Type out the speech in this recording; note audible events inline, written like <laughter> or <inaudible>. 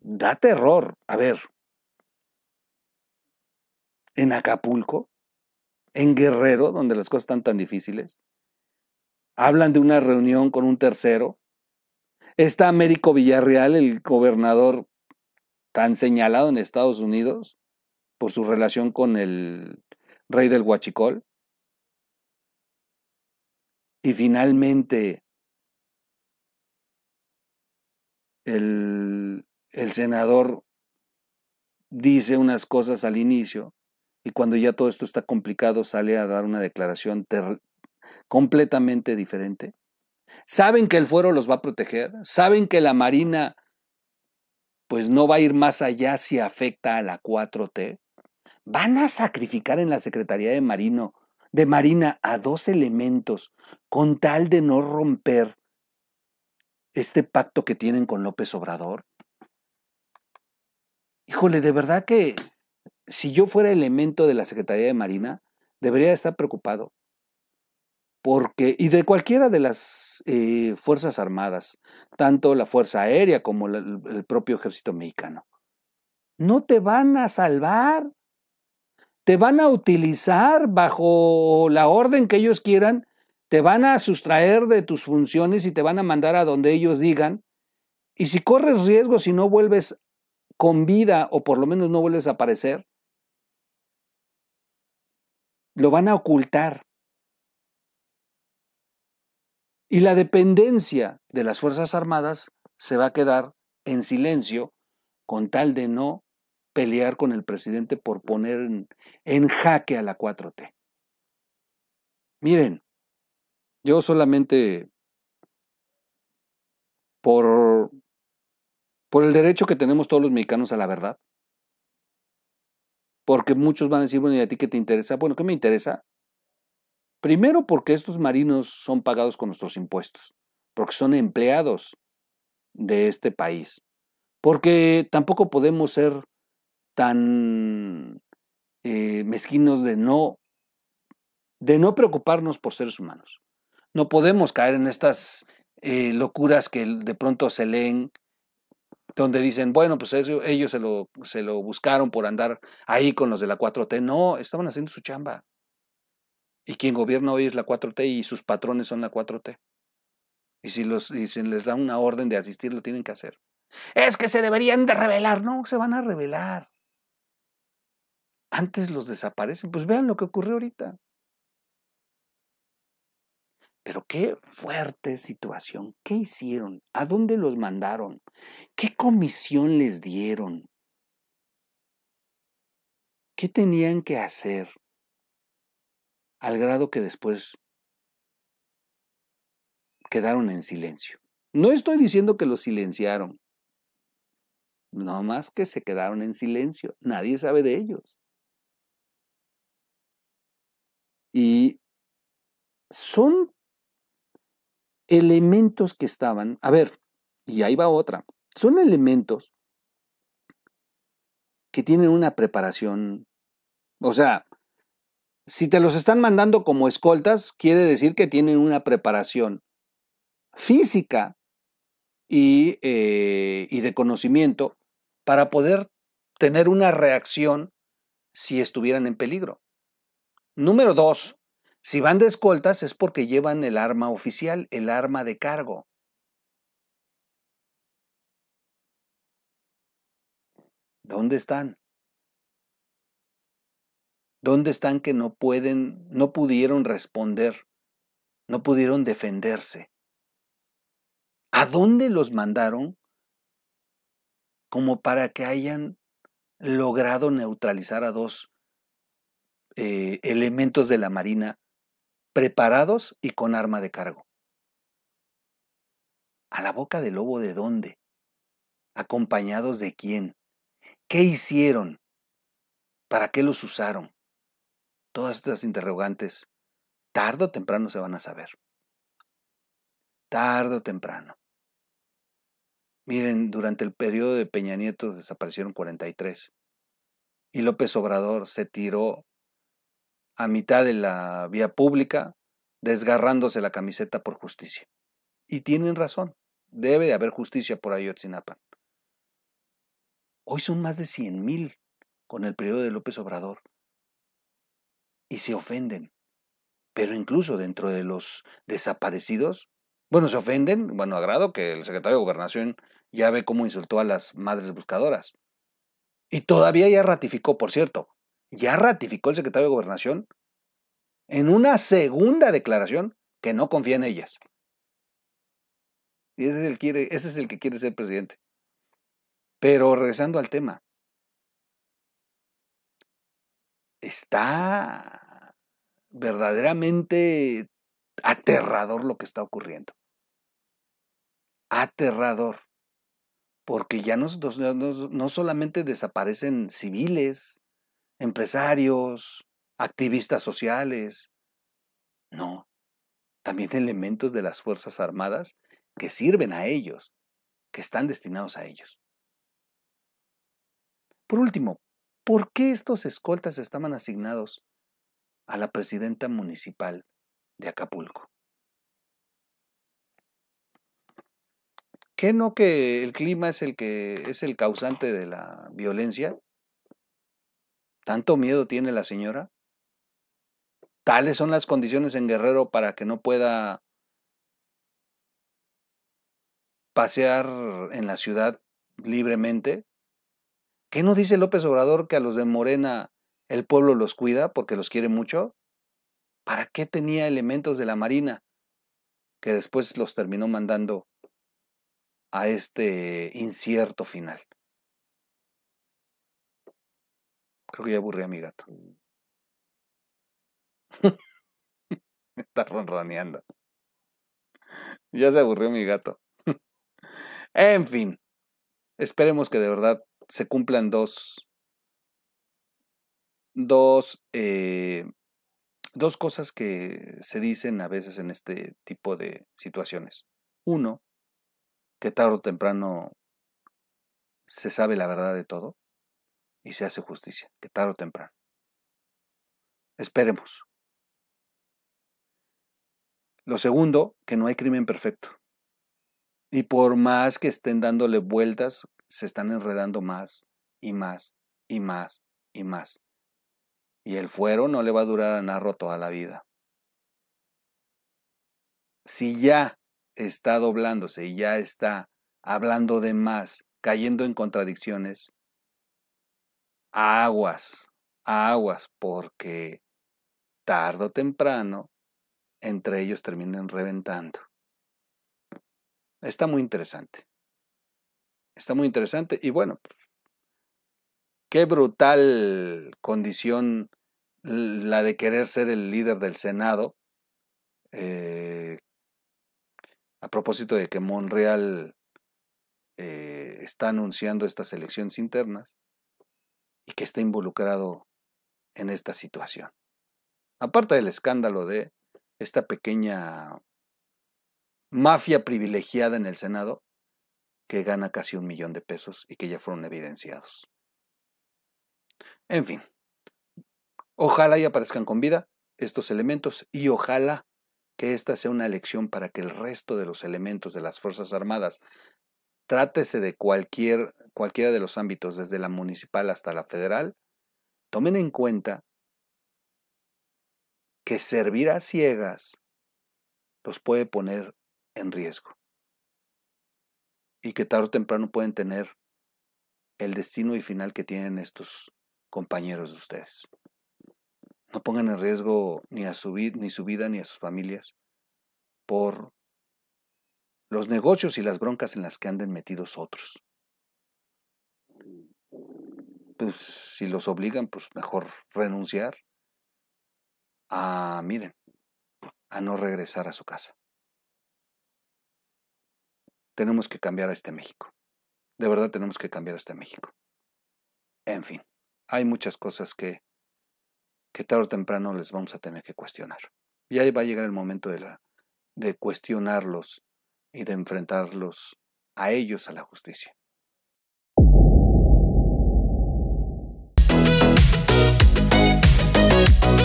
da terror. A ver, en Acapulco, en Guerrero, donde las cosas están tan difíciles, hablan de una reunión con un tercero. Está Américo Villarreal, el gobernador tan señalado en Estados Unidos por su relación con el rey del Huachicol. Y finalmente, el el senador dice unas cosas al inicio y cuando ya todo esto está complicado sale a dar una declaración completamente diferente. Saben que el fuero los va a proteger, saben que la Marina pues no va a ir más allá si afecta a la 4T. Van a sacrificar en la Secretaría de Marino de Marina a dos elementos con tal de no romper este pacto que tienen con López Obrador? híjole, de verdad que si yo fuera elemento de la Secretaría de Marina, debería estar preocupado. Porque, y de cualquiera de las eh, Fuerzas Armadas, tanto la Fuerza Aérea como el propio ejército mexicano, no te van a salvar. Te van a utilizar bajo la orden que ellos quieran, te van a sustraer de tus funciones y te van a mandar a donde ellos digan. Y si corres riesgo, si no vuelves con vida o por lo menos no vuelves a aparecer, lo van a ocultar. Y la dependencia de las Fuerzas Armadas se va a quedar en silencio con tal de no pelear con el presidente por poner en, en jaque a la 4T. Miren, yo solamente por por el derecho que tenemos todos los mexicanos a la verdad. Porque muchos van a decir, bueno, ¿y a ti qué te interesa? Bueno, ¿qué me interesa? Primero porque estos marinos son pagados con nuestros impuestos, porque son empleados de este país, porque tampoco podemos ser tan eh, mezquinos de no, de no preocuparnos por seres humanos. No podemos caer en estas eh, locuras que de pronto se leen donde dicen, bueno, pues ellos se lo, se lo buscaron por andar ahí con los de la 4T. No, estaban haciendo su chamba. Y quien gobierna hoy es la 4T y sus patrones son la 4T. Y si, los, y les da una orden de asistir, lo tienen que hacer. Es que se deberían de revelar. No, se van a revelar. Antes los desaparecen. Pues vean lo que ocurrió ahorita. Pero qué fuerte situación. ¿Qué hicieron? ¿A dónde los mandaron? ¿Qué comisión les dieron? ¿Qué tenían que hacer? Al grado que después quedaron en silencio. No estoy diciendo que los silenciaron. No más que se quedaron en silencio. Nadie sabe de ellos. Y son elementos que estaban, a ver, y ahí va otra, son elementos que tienen una preparación, o sea, si te los están mandando como escoltas, quiere decir que tienen una preparación física y, eh, de conocimiento para poder tener una reacción si estuvieran en peligro. Número dos, si van de escoltas es porque llevan el arma oficial, el arma de cargo. ¿Dónde están? ¿Dónde están que no pueden, no pudieron responder, no pudieron defenderse? ¿A dónde los mandaron como para que hayan logrado neutralizar a dos eh, elementos de la Marina preparados y con arma de cargo. ¿A la boca del lobo de dónde? ¿Acompañados de quién? ¿Qué hicieron? ¿Para qué los usaron? Todas estas interrogantes, tarde o temprano se van a saber. Tarde o temprano. Miren, durante el periodo de Peña Nieto desaparecieron 43. Y López Obrador se tiró a mitad de la vía pública desgarrándose la camiseta por justicia. Y tienen razón, debe de haber justicia por Ayotzinapa. Hoy son más de 100.000 con el periodo de López Obrador. Y se ofenden. Pero incluso dentro de los desaparecidos, bueno, se ofenden, bueno, agrado que el secretario de Gobernación ya ve cómo insultó a las madres buscadoras. Y todavía ya ratificó, por cierto, ya ratificó el secretario de Gobernación en una segunda declaración que no confía en ellas. Y ese es el, quiere, ese es el que quiere ser presidente. Pero regresando al tema, está verdaderamente aterrador lo que está ocurriendo. Aterrador. Porque ya no solamente desaparecen civiles, empresarios, activistas sociales. No, también <laughs> elementos de las Fuerzas Armadas que sirven a ellos, que están destinados a ellos. Por último, ¿por qué estos escoltas estaban asignados a la presidenta municipal de Acapulco? ¿Qué no que el clima es el que es el causante de la violencia? ¿Tanto miedo tiene la señora? Tales son las condiciones en Guerrero para que no pueda pasear en la ciudad libremente. ¿Qué no dice López Obrador que a los de Morena el pueblo los cuida porque los quiere mucho? ¿Para qué tenía elementos de la Marina que después los terminó mandando a este incierto final? Creo que ya aburrí a mi gato. Mm. <laughs> Me está ronroneando. Ya se aburrió mi gato. <laughs> en fin, esperemos que de verdad se cumplan dos, dos, eh, dos cosas que se dicen a veces en este tipo de situaciones. Uno, que tarde o temprano se sabe la verdad de todo y se hace justicia, que tarde o temprano. Esperemos. Lo segundo, que no hay crimen perfecto. Y por más que estén dándole vueltas, se están enredando más y más y más y más. Y el fuero no le va a durar a Narro toda la vida. Si ya está doblándose y ya está hablando de más, cayendo en contradicciones, aguas, aguas, porque tarde o temprano entre ellos terminan reventando. Está muy interesante. Está muy interesante y bueno, qué brutal condición la de querer ser el líder del Senado. Eh, a propósito de que Monreal eh, está anunciando estas elecciones internas, que está involucrado en esta situación. Aparte del escándalo de esta pequeña mafia privilegiada en el Senado, que gana casi un millón de pesos y que ya fueron evidenciados. En fin, ojalá y aparezcan con vida estos elementos y ojalá que esta sea una elección para que el resto de los elementos de las Fuerzas Armadas, trátese de cualquier cualquiera de los ámbitos, desde la municipal hasta la federal, tomen en cuenta que servir a ciegas los puede poner en riesgo y que tarde o temprano pueden tener el destino y final que tienen estos compañeros de ustedes. No pongan en riesgo ni a su, ni su vida ni a sus familias por los negocios y las broncas en las que anden metidos otros pues si los obligan, pues mejor renunciar a, miren, a no regresar a su casa. Tenemos que cambiar a este México. De verdad tenemos que cambiar a este México. En fin, hay muchas cosas que, que tarde o temprano les vamos a tener que cuestionar. Y ahí va a llegar el momento de, la, de cuestionarlos y de enfrentarlos a ellos a la justicia. you